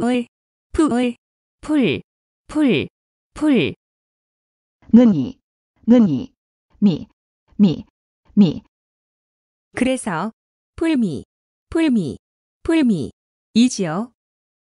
풀, 풀, 풀, 풀, 풀. 느니, 느니, 미, 미, 미. 그래서 풀미, 풀미, 풀미이지요.